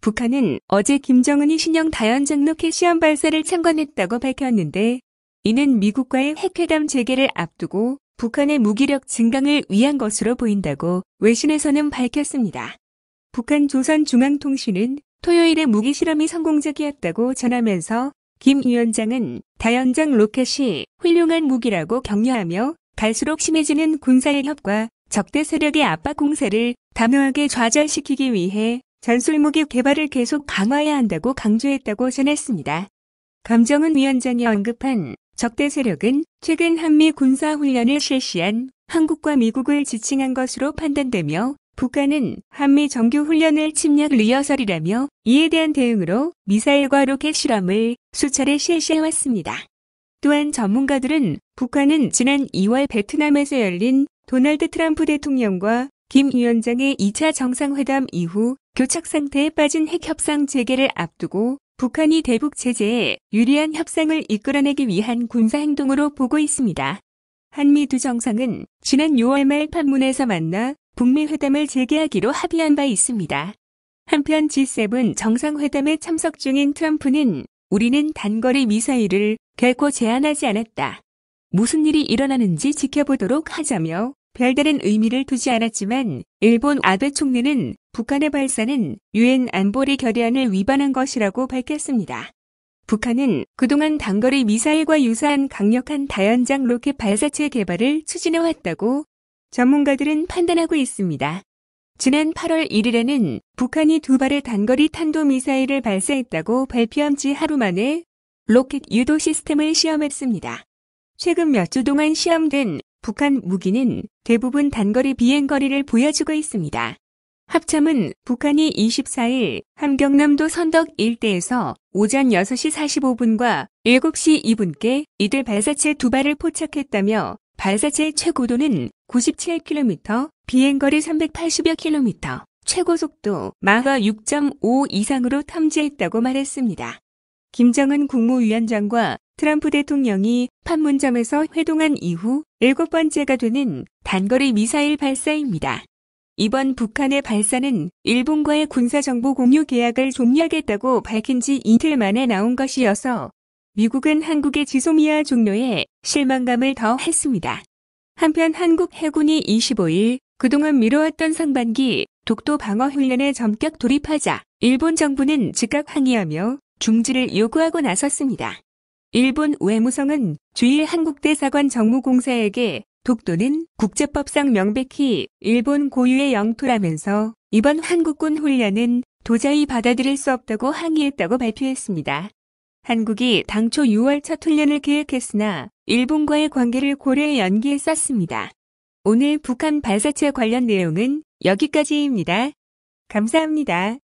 북한은 어제 김정은이 신형 다연장 로켓 시험 발사를 참관했다고 밝혔는데 이는 미국과의 핵회담 재개를 앞두고 북한의 무기력 증강을 위한 것으로 보인다고 외신에서는 밝혔습니다. 북한 조선중앙통신은 토요일에 무기 실험이 성공적이었다고 전하면서 김 위원장은 다연장 로켓이 훌륭한 무기라고 격려하며 갈수록 심해지는 군사협과 의 적대 세력의 압박 공세를 담요하게 좌절시키기 위해 전술무기 개발을 계속 강화해야 한다고 강조했다고 전했습니다. 감정은 위원장이 언급한 적대 세력은 최근 한미 군사훈련을 실시한 한국과 미국을 지칭한 것으로 판단되며 북한은 한미 정규훈련을 침략 리허설이라며 이에 대한 대응으로 미사일과 로켓 실험을 수차례 실시해왔습니다. 또한 전문가들은 북한은 지난 2월 베트남에서 열린 도널드 트럼프 대통령과 김 위원장의 2차 정상회담 이후 교착 상태에 빠진 핵 협상 재개를 앞두고 북한이 대북 제재에 유리한 협상을 이끌어내기 위한 군사 행동으로 보고 있습니다. 한미 두 정상은 지난 6월 말 판문에서 만나 북미 회담을 재개하기로 합의한 바 있습니다. 한편 G7 정상회담에 참석 중인 트럼프는 우리는 단거리 미사일을 결코 제한하지 않았다. 무슨 일이 일어나는지 지켜보도록 하자며 별다른 의미를 두지 않았지만 일본 아베 총리는 북한의 발사는 유엔 안보리 결의안을 위반한 것이라고 밝혔습니다. 북한은 그동안 단거리 미사일과 유사한 강력한 다연장 로켓 발사체 개발을 추진해왔다고 전문가들은 판단하고 있습니다. 지난 8월 1일에는 북한이 두 발의 단거리 탄도미사일을 발사했다고 발표한 지 하루 만에 로켓 유도 시스템을 시험했습니다. 최근 몇 주 동안 시험된 북한 무기는 대부분 단거리 비행거리를 보여주고 있습니다. 합참은 북한이 24일 함경남도 선덕 일대에서 오전 6시 45분과 7시 2분께 이들 발사체 두 발을 포착했다며 발사체의 최고도는 97km, 비행거리 380여 km, 최고속도 마하 6.5 이상으로 탐지했다고 말했습니다. 김정은 국무위원장과 트럼프 대통령이 판문점에서 회동한 이후 일곱 번째가 되는 단거리 미사일 발사입니다. 이번 북한의 발사는 일본과의 군사정보 공유 계약을 종료하겠다고 밝힌 지 이틀 만에 나온 것이어서 미국은 한국의 지소미아 종료에 실망감을 더했습니다. 한편 한국 해군이 25일 그동안 미뤄왔던 상반기 독도 방어 훈련에 전격 돌입하자 일본 정부는 즉각 항의하며 중지를 요구하고 나섰습니다. 일본 외무성은 주일 한국대사관 정무공사에게 독도는 국제법상 명백히 일본 고유의 영토라면서 이번 한국군 훈련은 도저히 받아들일 수 없다고 항의했다고 발표했습니다. 한국이 당초 6월 첫 훈련을 계획했으나 일본과의 관계를 고려해 연기에썼습니다 오늘 북한 발사체 관련 내용은 여기까지입니다. 감사합니다.